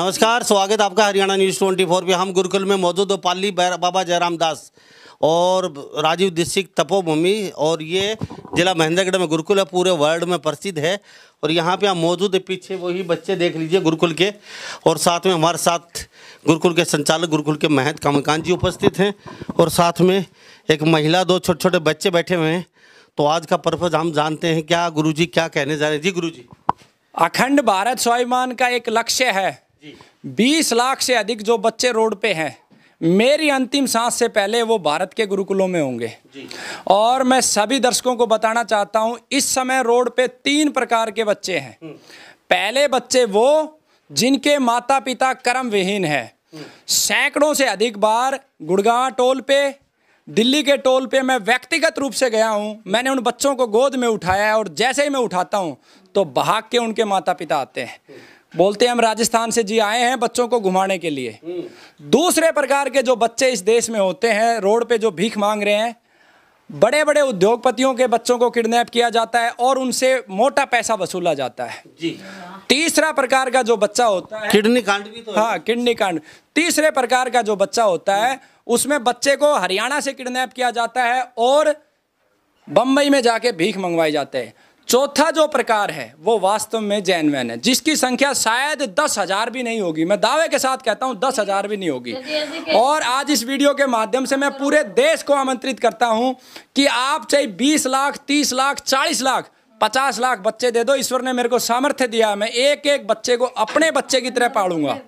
नमस्कार स्वागत आपका हरियाणा न्यूज़ फोर पे हम गुरुकुल में मौजूद पाली बाबा जयराम दास और राजीव दिशिक तपोभूमि और ये जिला महेंद्रगढ़ में गुरुकुल है पूरे वर्ल्ड में प्रसिद्ध है और यहाँ पे हम मौजूद है पीछे वही बच्चे देख लीजिए गुरुकुल के और साथ में हमारे साथ गुरुकुल के संचालक गुरुकुल के महंत कमकांत जी उपस्थित हैं और साथ में एक महिला दो छोटे छोटे बच्चे बैठे हुए हैं तो आज का पर्पज़ हम जानते हैं क्या गुरु क्या कहने जा रहे हैं जी गुरु अखंड भारत स्वाभिमान का एक लक्ष्य है बीस लाख से अधिक जो बच्चे रोड पे हैं मेरी अंतिम सांस से पहले वो भारत के गुरुकुलों में होंगे और मैं सभी दर्शकों को बताना चाहता हूं इस समय रोड पे तीन प्रकार के बच्चे हैं हम्म। पहले बच्चे वो जिनके माता पिता कर्म विहीन है हम्म। सैकड़ों से अधिक बार गुड़गांव टोल पे दिल्ली के टोल पे मैं व्यक्तिगत रूप से गया हूँ मैंने उन बच्चों को गोद में उठाया है और जैसे ही मैं उठाता हूँ तो भाग के उनके माता पिता आते हैं हम्म। बोलते हैं हम राजस्थान से जी आए हैं बच्चों को घुमाने के लिए हम्म। दूसरे प्रकार के जो बच्चे इस देश में होते हैं रोड पे जो भीख मांग रहे हैं बड़े बड़े उद्योगपतियों के बच्चों को किडनैप किया जाता है और उनसे मोटा पैसा वसूला जाता है जी तीसरा प्रकार का जो बच्चा होता है किडनी कांड भी तो हाँ किडनी कांड तीसरे प्रकार का जो बच्चा होता है उसमें बच्चे को हरियाणा से किडनैप किया जाता है और बम्बई में जाके भीख मंगवाई जाते हैं चौथा जो प्रकार है वो वास्तव में जैनवैन है जिसकी संख्या शायद दस हजार भी नहीं होगी मैं दावे के साथ कहता हूँ दस हजार भी नहीं होगी और आज इस वीडियो के माध्यम से मैं पूरे देश को आमंत्रित करता हूँ कि आप चाहे बीस लाख तीस लाख चालीस लाख पचास लाख बच्चे दे दो ईश्वर ने मेरे को सामर्थ्य दिया मैं एक एक बच्चे को अपने बच्चे की तरह पाड़ूंगा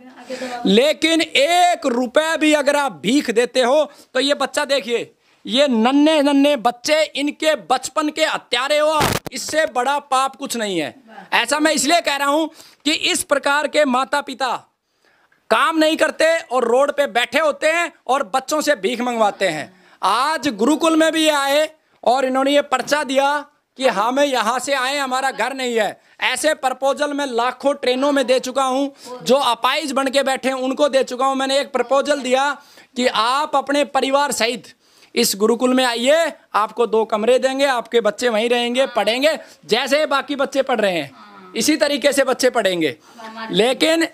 लेकिन एक रुपया भी अगर आप भीख देते हो तो ये बच्चा देखिए ये नन्हे नन्हे बच्चे इनके बचपन के हत्यारे हो इससे बड़ा पाप कुछ नहीं है ऐसा मैं इसलिए कह रहा हूं कि इस प्रकार के माता पिता काम नहीं करते और रोड पे बैठे होते हैं और बच्चों से भीख मंगवाते हैं आज गुरुकुल में भी आए और इन्होंने ये पर्चा दिया कि हमें हाँ, यहाँ से आए हमारा घर नहीं है ऐसे प्रपोजल मैं लाखों ट्रेनों में दे चुका हूँ जो अपाइज बन के बैठे हैं उनको दे चुका हूँ मैंने एक प्रपोजल दिया कि आप अपने परिवार सहित इस गुरुकुल में आइए आपको दो कमरे देंगे आपके बच्चे वहीं रहेंगे हाँ। पढ़ेंगे जैसे बाकी बच्चे पढ़ रहे हैं हाँ। इसी तरीके से बच्चे पढ़ेंगे लेकिन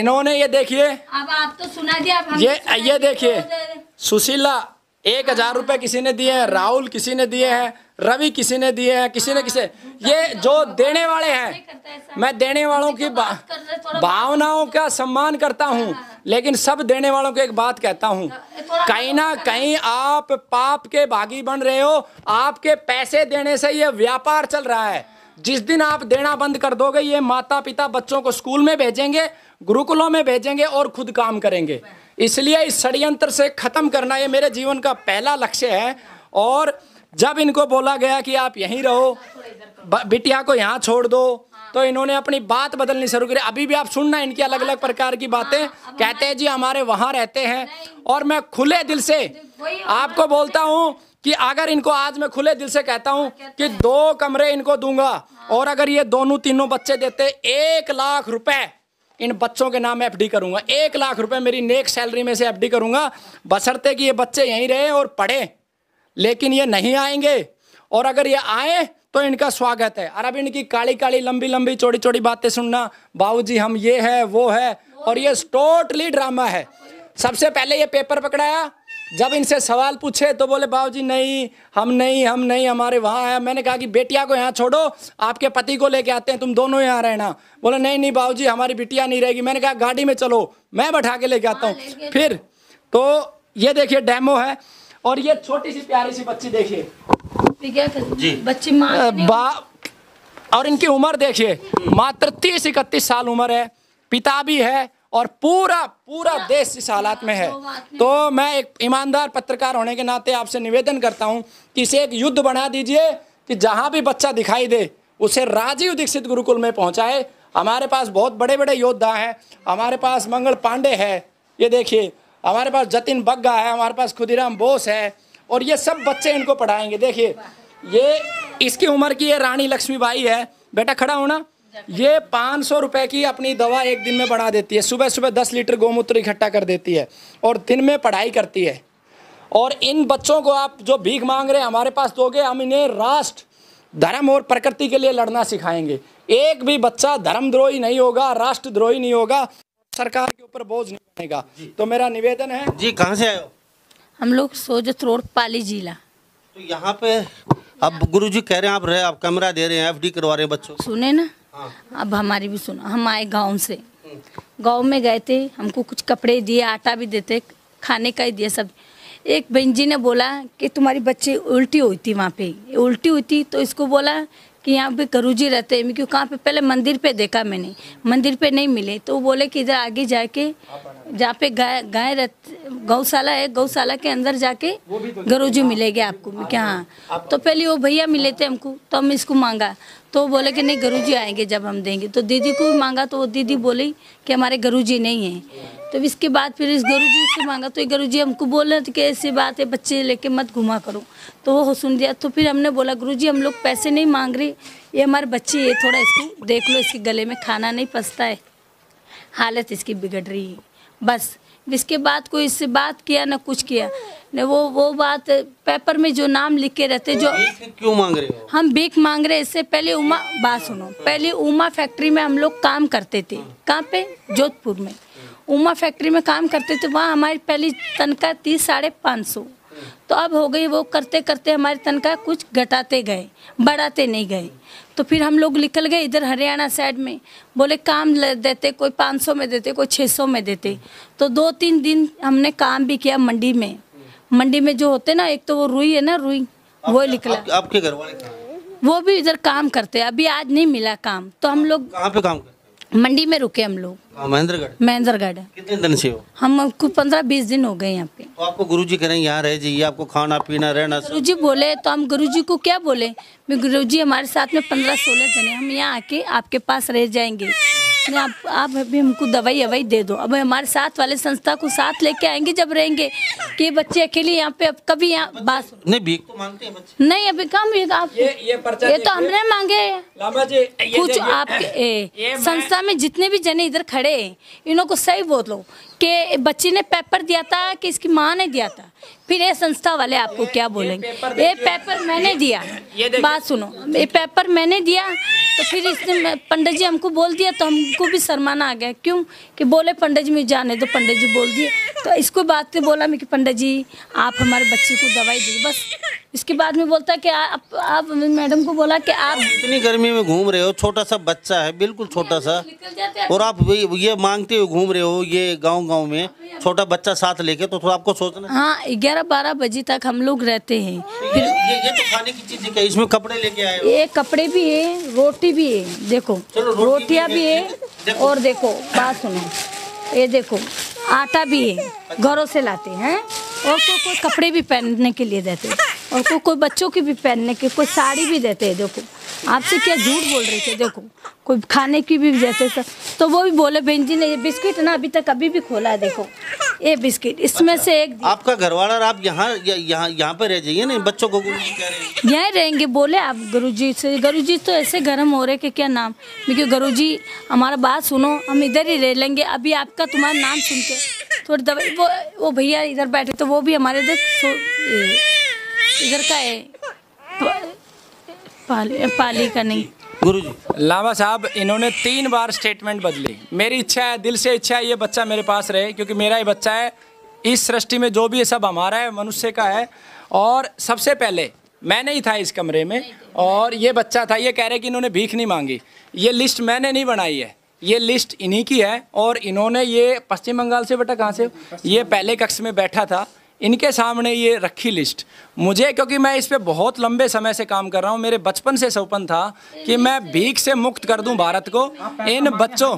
इन्होंने ये देखिए अब आप तो सुना दिया ये सुना ये देखिए तो सुशीला एक हजार हाँ। रुपये किसी ने दिए हैं राहुल किसी ने दिए हैं रवि किसी ने दिए हैं किसी ने किसी ये जो देने वाले हैं मैं देने वालों की बा, भावनाओं का सम्मान करता हूँ हाँ। लेकिन सब देने वालों को एक बात कहता हूँ हाँ, कहीं ना कहीं आप पाप के भागी बन रहे हो आपके पैसे देने से ये व्यापार चल रहा है जिस दिन आप देना बंद कर दोगे ये माता पिता बच्चों को स्कूल में भेजेंगे गुरुकुलों में भेजेंगे और खुद काम करेंगे इसलिए इस षडयंत्र से खत्म करना ये मेरे जीवन का पहला लक्ष्य है और जब इनको बोला गया कि आप यहीं रहो बिटिया को यहाँ छोड़ दो तो इन्होंने अपनी बात बदलनी शुरू करी अभी भी आप सुनना इनकी अलग अलग प्रकार की बातें हाँ, कहते हैं जी हमारे वहाँ रहते हैं और मैं खुले दिल से आपको बोलता हूँ कि अगर इनको आज मैं खुले दिल से कहता हूँ कि दो कमरे इनको दूंगा और अगर ये दोनों तीनों बच्चे देते एक लाख रुपए इन बच्चों के नाम एफडी करूंगा एक लाख रुपए मेरी नेक सैलरी में से एफडी करूंगा बसरते कि ये बच्चे यहीं रहे और पढ़े लेकिन ये नहीं आएंगे और अगर ये आए तो इनका स्वागत है अरब इनकी काली काली लंबी लंबी चौड़ी चौड़ी बातें सुनना बाबूजी हम ये है वो है और ये टोटली ड्रामा है सबसे पहले ये पेपर पकड़ाया जब इनसे सवाल पूछे तो बोले बाबूजी नहीं हम नहीं हम नहीं हमारे वहाँ है मैंने कहा कि बेटिया को यहाँ छोड़ो आपके पति को लेके आते हैं तुम दोनों यहाँ रहना बोले नहीं नहीं बाबूजी हमारी बिटिया नहीं रहेगी मैंने कहा गाड़ी में चलो मैं बैठा के लेके आता हूँ हाँ, फिर तो ये देखिए डेमो है और ये छोटी सी प्यारी सी बच्ची देखिए जी बच्ची और इनकी उम्र देखिए मात्र तीस इकतीस साल उम्र है पिता भी है और पूरा पूरा देश इस हालात में है तो मैं एक ईमानदार पत्रकार होने के नाते आपसे निवेदन करता हूँ कि इसे एक युद्ध बना दीजिए कि जहाँ भी बच्चा दिखाई दे उसे राजीव दीक्षित गुरुकुल में पहुंचाए हमारे पास बहुत बड़े बड़े योद्धा हैं हमारे पास मंगल पांडे है ये देखिए हमारे पास जतिन बग्गा है हमारे पास खुदीराम बोस है और ये सब बच्चे इनको पढ़ाएंगे देखिए ये इसकी उम्र की ये रानी लक्ष्मी बाई है बेटा खड़ा होना ये पाँच सौ रुपये की अपनी दवा एक दिन में बढ़ा देती है सुबह सुबह दस लीटर गोमूत्र इकट्ठा कर देती है और दिन में पढ़ाई करती है और इन बच्चों को आप जो भीख मांग रहे हैं हमारे पास दोगे हम इन्हें राष्ट्र धर्म और प्रकृति के लिए लड़ना सिखाएंगे एक भी बच्चा धर्मद्रोही नहीं होगा राष्ट्रद्रोही नहीं होगा सरकार के ऊपर बोझ नहीं बनेगा तो मेरा निवेदन है जी कहाँ से आयो हम लोग सोजत रोड पाली जिला तो यहाँ पे अब गुरु जी कह रहे हैं आप रहे आप कैमरा दे रहे हैं एफडी करवा रहे हैं बच्चों सुने ना हाँ। अब हमारी भी सुना हम आए गांव से गांव में गए थे हमको कुछ कपड़े दिए आटा भी देते खाने का ही दिया सब एक बहन जी ने बोला कि तुम्हारी बच्चे उल्टी हुई थी वहाँ पे उल्टी हुई थी तो इसको बोला कि यहाँ पे करू जी रहते हैं क्यों कहाँ पे पहले मंदिर पे देखा मैंने मंदिर पे नहीं मिले तो बोले कि इधर आगे जाके जहाँ पे गाय गाय रहते गौशाला है गौशाला के अंदर जाके गरू जी मिलेगा आपको क्या हाँ तो पहले वो भैया मिले थे हमको तो हम इसको मांगा तो बोले कि नहीं गुरु जी आएंगे जब हम देंगे तो दीदी को मांगा तो वो दीदी बोली कि हमारे गुरु जी नहीं है तो इसके बाद फिर इस गुरु जी से मांगा तो ये गुरु जी हमको बोल रहे थे कि ऐसी बात है बच्चे लेके मत घुमा करो तो वो सुन दिया तो फिर हमने बोला गुरु जी हम लोग पैसे नहीं मांग रहे ये हमारे बच्चे ये थोड़ा इसको देख लो इसके गले में खाना नहीं पसता है हालत इसकी बिगड़ रही है बस इसके बाद कोई इससे बात किया ना कुछ किया न वो वो बात पेपर में जो नाम लिख के रहते जो क्यों मांग रहे हो हम भीख मांग रहे इससे पहले उमा बात सुनो पहले उमा फैक्ट्री में हम लोग काम करते थे कहाँ पे जोधपुर में उमा फैक्ट्री में काम करते थे वहाँ हमारी पहली तनख्वाह थी साढ़े पाँच सौ तो अब हो गई वो करते करते हमारी तनख्वाह कुछ घटाते गए बढ़ाते नहीं गए तो फिर हम लोग निकल गए इधर हरियाणा साइड में बोले काम देते कोई 500 में देते कोई 600 में देते तो दो तीन दिन हमने काम भी किया मंडी में मंडी में जो होते ना एक तो वो रुई है ना रुई वो निकला आप, आपके घर वाले वो भी इधर काम करते अभी आज नहीं मिला काम तो हम लोग कहाँ पे काम मंडी में रुके हम लोग हाँ, महेंद्रगढ़ महेंद्रगढ़ कितने दिन से हो हम कुछ पंद्रह बीस दिन हो गए यहाँ पे तो आपको गुरु जी हैं यहाँ रह जाइए आपको खाना पीना रहना गुरु जी बोले तो हम गुरु जी को क्या बोले गुरु जी हमारे साथ में पंद्रह सोलह जने हम यहाँ आके आपके पास रह जाएंगे आप आप अभी हमको दवाई अवाई दे दो अब हमारे साथ वाले संस्था को साथ लेके आएंगे जब रहेंगे कि बच्चे अकेले यहाँ पे अब कभी यहाँ बात नहीं भीख तो मांगते हैं बच्चे नहीं अभी कम आप ये ये, ये तो हमने मांगे कुछ आपके संस्था में जितने भी जने इधर खड़े खड़े इन्हों को सही बोलो कि बच्चे ने पेपर दिया था कि इसकी माँ ने दिया था फिर ये संस्था वाले आपको क्या बोलेंगे ये पेपर, ये पेपर मैंने दिया बात सुनो ये पेपर मैंने दिया तो फिर इसने पंडित जी हमको बोल दिया तो हमको भी शर्माना आ गया क्यों कि बोले पंडित जी मुझे जाने तो पंडित जी बोल दिए तो इसको बात से बोला मैं कि पंडित जी आप हमारे बच्चे को दवाई दीजिए बस इसके बाद में बोलता कि आप आप मैडम को बोला कि आप इतनी गर्मी में घूम रहे हो छोटा सा बच्चा है बिल्कुल छोटा सा और आप ये मांगते हुए घूम रहे हो ये गाँव गांव में छोटा बच्चा साथ लेके तो थोड़ा आपको सोचना हाँ ग्यारह बारह बजे तक हम लोग रहते हैं फिर ये, ये तो खाने की चीजें क्या इसमें कपड़े लेके आए ये कपड़े भी है रोटी भी है देखो रोटियाँ भी है और देखो बात सुनो ये देखो आटा भी है घरों से लाते हैं और कोई कोई कपड़े भी पहनने के लिए देते हैं और कोई कोई बच्चों की भी पहनने के कोई साड़ी भी देते हैं देखो आपसे क्या झूठ बोल रहे थे देखो कोई खाने की भी जैसे सर तो वो भी बोले बहन जी ने ये बिस्किट ना अभी तक अभी भी खोला है देखो ये बिस्किट इसमें अच्छा। से एक आपका घर वाला आप यहाँ यहाँ यहाँ पे रह जाइए ना बच्चों को यहाँ रहेंगे बोले आप गुरुजी से गुरुजी तो ऐसे गर्म हो रहे कि क्या नाम क्योंकि जी हमारा बात सुनो हम इधर ही रह लेंगे अभी आपका तुम्हारा नाम सुन के थोड़ी दवाई वो वो भैया इधर बैठे तो वो भी हमारे इधर इधर का है पाली पाली का नहीं गुरु जी लामा साहब इन्होंने तीन बार स्टेटमेंट बदली मेरी इच्छा है दिल से इच्छा है ये बच्चा मेरे पास रहे क्योंकि मेरा ये बच्चा है इस सृष्टि में जो भी है सब हमारा है मनुष्य का है और सबसे पहले मैं नहीं था इस कमरे में और ये बच्चा था ये कह रहे कि इन्होंने भीख नहीं मांगी ये लिस्ट मैंने नहीं बनाई है ये लिस्ट इन्हीं की है और इन्होंने ये पश्चिम बंगाल से बेटा कहाँ से ये पहले कक्ष में बैठा था इनके सामने ये रखी लिस्ट मुझे क्योंकि मैं इस पर बहुत लंबे समय से काम कर रहा हूँ मेरे बचपन से सपन था कि मैं भीख से मुक्त कर दूँ भारत को इन बच्चों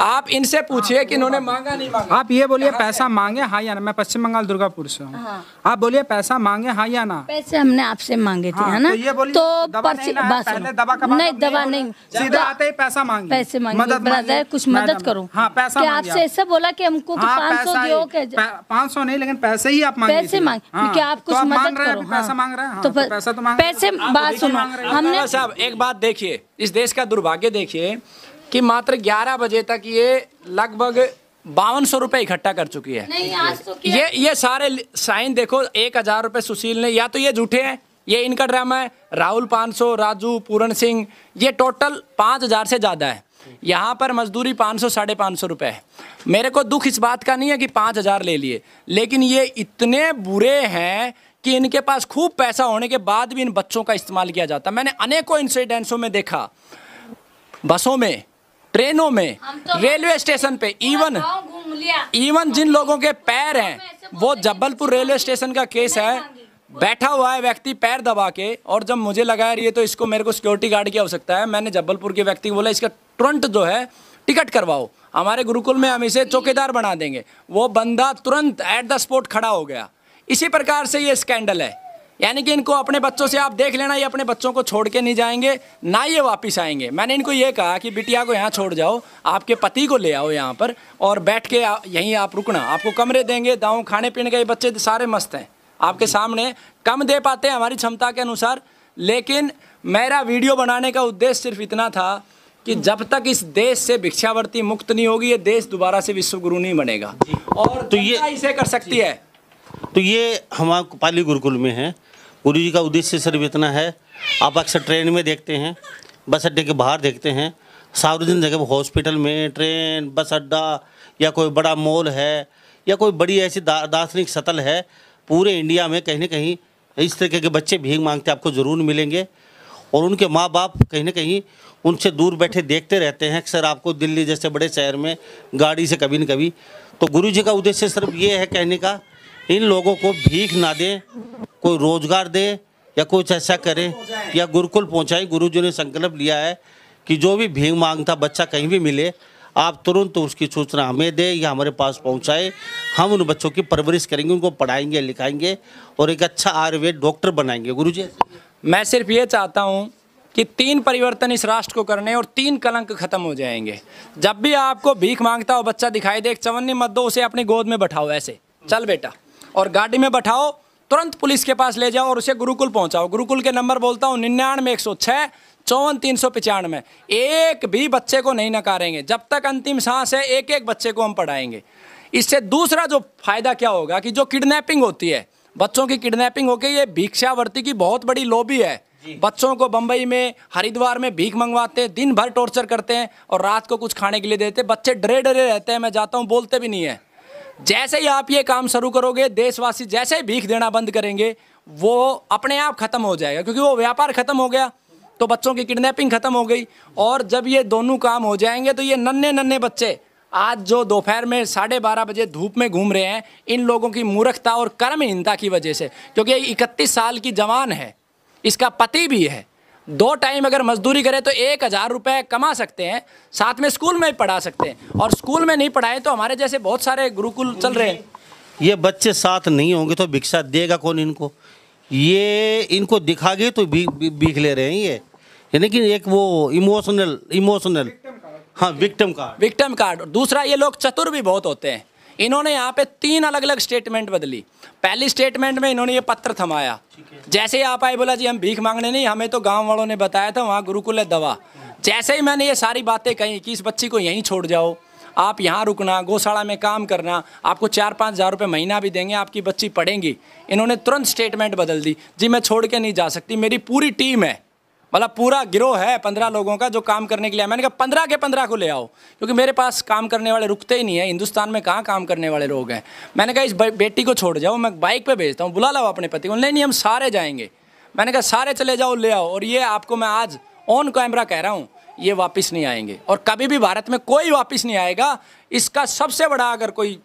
आप इनसे पूछिए कि इन्होंने मांगा नहीं मांगा आप ये बोलिए पैसा मांगे हाँ या ना मैं पश्चिम बंगाल दुर्गापुर से हूँ हाँ। आप बोलिए पैसा मांगे हाँ या ना पैसे हमने आपसे मांगे थे हाँ, है ना तो, तो नहीं दवा नहीं सीधा आते ही पैसा मांगे पैसे मांगे कुछ मदद करो हाँ, पैसा आपसे ऐसे बोला की हमको पाँच सौ पाँच सौ नहीं लेकिन पैसे ही आप पैसे मांगे क्योंकि आप तो कुछ मदद करो पैसा मांग रहे तो, तो पैसा तो मांग पैसे बात सुनो हमने एक बात देखिए इस देश का दुर्भाग्य देखिए कि मात्र 11 बजे तक ये लगभग बावन सौ रुपये इकट्ठा कर चुकी है नहीं, आज तो ये ये सारे साइन देखो एक हजार रुपये सुशील ने या तो ये झूठे हैं ये इनका ड्रामा है राहुल 500 राजू पूरण सिंह ये टोटल पाँच हज़ार से ज़्यादा है यहाँ पर मजदूरी पाँच सौ साढ़े पाँच सौ रुपये है मेरे को दुख इस बात का नहीं है कि पाँच हज़ार ले लिए लेकिन ये इतने बुरे हैं कि इनके पास खूब पैसा होने के बाद भी इन बच्चों का इस्तेमाल किया जाता मैंने अनेकों इंसिडेंट्सों में देखा बसों में ट्रेनों में तो रेलवे स्टेशन पे इवन इवन जिन लोगों के पैर हैं वो जबलपुर रेलवे स्टेशन का केस है बैठा हुआ है व्यक्ति पैर दबा के और जब मुझे लगा यार ये तो इसको मेरे को सिक्योरिटी गार्ड की आवश्यकता है मैंने जबलपुर के व्यक्ति को बोला इसका तुरंत जो है टिकट करवाओ हमारे गुरुकुल में हम इसे चौकीदार बना देंगे वो बंदा तुरंत एट द स्पॉट खड़ा हो गया इसी प्रकार से ये स्कैंडल है यानी कि इनको अपने बच्चों से आप देख लेना ये अपने बच्चों को छोड़ के नहीं जाएंगे ना ये वापस आएंगे मैंने इनको ये कहा कि बिटिया को यहाँ छोड़ जाओ आपके पति को ले आओ यहाँ पर और बैठ के यहीं आप रुकना आपको कमरे देंगे दाऊँ खाने पीने के बच्चे सारे मस्त हैं आपके सामने कम दे पाते हैं हमारी क्षमता के अनुसार लेकिन मेरा वीडियो बनाने का उद्देश्य सिर्फ इतना था कि जब तक इस देश से भिक्षावर्ती मुक्त नहीं होगी ये देश दोबारा से विश्व गुरु नहीं बनेगा और तो ये इसे कर सकती है तो ये हमारे पाली गुरुकुल में है गुरु जी का उद्देश्य सिर्फ इतना है आप अक्सर ट्रेन में देखते हैं बस अड्डे के बाहर देखते हैं सार्वजनिक जगह हॉस्पिटल में ट्रेन बस अड्डा या कोई बड़ा मॉल है या कोई बड़ी ऐसी दा, दार्शनिक सतल है पूरे इंडिया में कहीं ना कहीं इस तरीके के बच्चे भीख मांगते आपको ज़रूर मिलेंगे और उनके माँ बाप कहीं ना कहीं उनसे दूर बैठे देखते रहते हैं अक्सर आपको दिल्ली जैसे बड़े शहर में गाड़ी से कभी न कभी तो गुरु जी का उद्देश्य सिर्फ ये है कहने का इन लोगों को भीख ना दें कोई रोजगार दे या कुछ ऐसा करे या गुरुकुल पहुँचाए गुरु जी ने संकल्प लिया है कि जो भी भीख मांगता बच्चा कहीं भी मिले आप तुरंत उसकी सूचना हमें दे या हमारे पास पहुंचाए हम उन बच्चों की परवरिश करेंगे उनको पढ़ाएंगे लिखाएंगे और एक अच्छा आयुर्वेद डॉक्टर बनाएंगे गुरु जी मैं सिर्फ ये चाहता हूँ कि तीन परिवर्तन इस राष्ट्र को करने और तीन कलंक खत्म हो जाएंगे जब भी आपको भीख मांगता हो बच्चा दिखाई दे एक चवन्नी मत दो उसे अपनी गोद में बैठाओ ऐसे चल बेटा और गाड़ी में बैठाओ तुरंत पुलिस के पास ले जाओ और उसे गुरुकुल पहुंचाओ गुरुकुल के नंबर बोलता हूँ निन्यानवे एक सौ छः चौवन तीन सौ पचानवे एक भी बच्चे को नहीं नकारेंगे जब तक अंतिम सांस है एक एक बच्चे को हम पढ़ाएंगे इससे दूसरा जो फायदा क्या होगा कि जो किडनैपिंग होती है बच्चों की किडनैपिंग होकर ये भिक्षावर्ती की बहुत बड़ी लॉबी है बच्चों को बंबई में हरिद्वार में भीख मंगवाते हैं दिन भर टॉर्चर करते हैं और रात को कुछ खाने के लिए देते हैं बच्चे डरे डरे रहते हैं मैं जाता हूँ बोलते भी नहीं है जैसे ही आप ये काम शुरू करोगे देशवासी जैसे ही भीख देना बंद करेंगे वो अपने आप ख़त्म हो जाएगा क्योंकि वो व्यापार ख़त्म हो गया तो बच्चों की किडनैपिंग ख़त्म हो गई और जब ये दोनों काम हो जाएंगे तो ये नन्हे नन्हे बच्चे आज जो दोपहर में साढ़े बारह बजे धूप में घूम रहे हैं इन लोगों की मूर्खता और कर्महीनता की वजह से क्योंकि इकतीस साल की जवान है इसका पति भी है दो टाइम अगर मजदूरी करे तो एक हज़ार रुपये कमा सकते हैं साथ में स्कूल में पढ़ा सकते हैं और स्कूल में नहीं पढ़ाए तो हमारे जैसे बहुत सारे गुरुकुल चल रहे हैं ये बच्चे साथ नहीं होंगे तो भिक्षा देगा कौन इनको ये इनको दिखा गए तो भीख ले रहे हैं ये यानी कि एक वो इमोशनल इमोशनल हाँ विक्टम कार्ड विक्टम कार्ड दूसरा ये लोग चतुर भी बहुत होते हैं इन्होंने यहाँ पे तीन अलग अलग स्टेटमेंट बदली पहली स्टेटमेंट में इन्होंने ये पत्र थमाया जैसे ही आप आए बोला जी हम भीख मांगने नहीं हमें तो गांव वालों ने बताया था वहाँ गुरुकुल है दवा जैसे ही मैंने ये सारी बातें कही कि इस बच्ची को यहीं छोड़ जाओ आप यहाँ रुकना गौशाला में काम करना आपको चार पाँच हज़ार रुपये महीना भी देंगे आपकी बच्ची पढ़ेंगी इन्होंने तुरंत स्टेटमेंट बदल दी जी मैं छोड़ के नहीं जा सकती मेरी पूरी टीम है भला पूरा गिरोह है पंद्रह लोगों का जो काम करने के लिए मैंने कहा पंद्रह के पंद्रह को ले आओ क्योंकि मेरे पास काम करने वाले रुकते ही नहीं है हिंदुस्तान में कहाँ काम करने वाले लोग हैं मैंने कहा इस बेटी को छोड़ जाओ मैं बाइक पर भेजता हूँ बुला लाओ अपने पति को नहीं नहीं हम सारे जाएंगे मैंने कहा सारे चले जाओ ले आओ और ये आपको मैं आज ऑन कैमरा कह रहा हूँ ये वापस नहीं आएंगे और कभी भी भारत में कोई वापस नहीं आएगा इसका सबसे बड़ा अगर कोई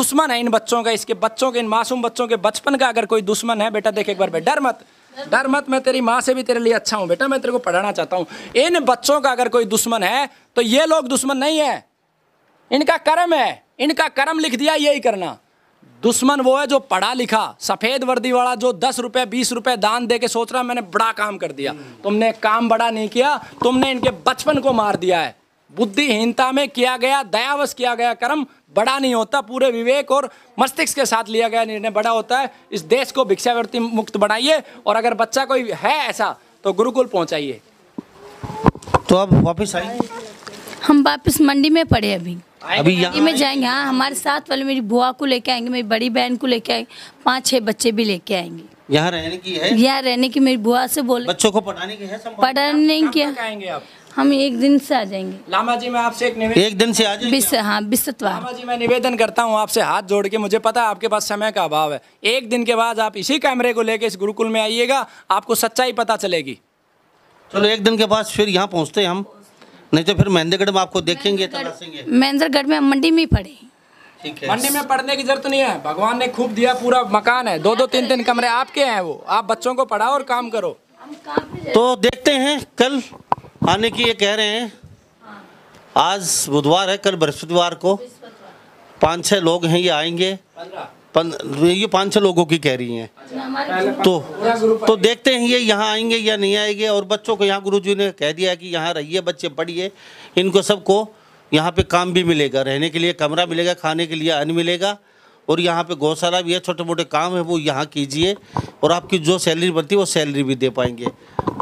दुश्मन है इन बच्चों का इसके बच्चों के इन मासूम बच्चों के बचपन का अगर कोई दुश्मन है बेटा देख एक बार डर मत डर मत मैं तेरी माँ से भी तेरे लिए अच्छा हूँ बेटा मैं तेरे को पढ़ाना चाहता हूँ इन बच्चों का अगर कोई दुश्मन है तो ये लोग दुश्मन नहीं है इनका कर्म है इनका कर्म लिख दिया यही करना दुश्मन वो है जो पढ़ा लिखा सफ़ेद वर्दी वाला जो दस रुपये बीस रुपये दान दे के सोच रहा मैंने बड़ा काम कर दिया तुमने काम बड़ा नहीं किया तुमने इनके बचपन को मार दिया है बुद्धिहीनता में किया गया दयावश किया गया कर्म बड़ा नहीं होता पूरे विवेक और मस्तिष्क के साथ लिया गया निर्णय बड़ा होता है इस देश को भिक्षावृत्ति मुक्त बनाइए और अगर बच्चा कोई है ऐसा तो गुरुकुल पहुंचाइए तो अब वापस आए हम वापस मंडी में पड़े अभी अभी मंडी में जाएंगे हाँ हमारे साथ वाले मेरी बुआ को लेके आएंगे मेरी बड़ी बहन को लेके आएंगे पाँच छह बच्चे भी लेके आएंगे यहाँ रहने की है यहाँ रहने की मेरी बुआ से बोले बच्चों को पढ़ाने की है पढ़ाने की हम एक दिन से आ जाएंगे लामा जी मैं आपसे एक निवेदन एक दिन से आ जाएंगे हाँ बिस्तवार लामा जी मैं निवेदन करता हूँ आपसे हाथ जोड़ के मुझे पता है आपके पास समय का अभाव है एक दिन के बाद आप इसी कैमरे को लेके इस गुरुकुल में आइएगा आपको सच्चाई पता चलेगी चलो एक दिन के बाद फिर यहाँ पहुँचते हम नहीं तो फिर महेंद्रगढ़ में आपको देखेंगे महेंद्रगढ़ में मंडी में पड़े मंडी में पढ़ने की जरूरत नहीं है भगवान ने खूब दिया पूरा मकान है दो दो तीन तीन कमरे आपके हैं वो आप बच्चों को पढ़ाओ और काम करो तो देखते हैं कल आने की ये कह रहे हैं आज बुधवार है कल बृहस्पतिवार को पाँच छः लोग हैं ये आएंगे पन, ये पाँच छः लोगों की कह रही हैं तो तो देखते हैं ये यहाँ आएंगे या नहीं आएंगे और बच्चों को यहाँ गुरुजी ने कह दिया कि यहाँ रहिए बच्चे पढ़िए इनको सबको यहाँ पे काम भी मिलेगा रहने के लिए कमरा मिलेगा खाने के लिए अन्न मिलेगा और यहाँ पे गौशाला भी है छोटे मोटे काम है वो यहाँ कीजिए और आपकी जो सैलरी बनती है वो सैलरी भी दे पाएंगे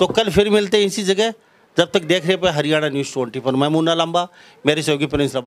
तो कल फिर मिलते हैं इसी जगह जब तक देख रहे हरियाणा न्यूज़ ट्वेंटी फोर मैं मुन्ना लांबा मेरे सहयोगी प्रिंस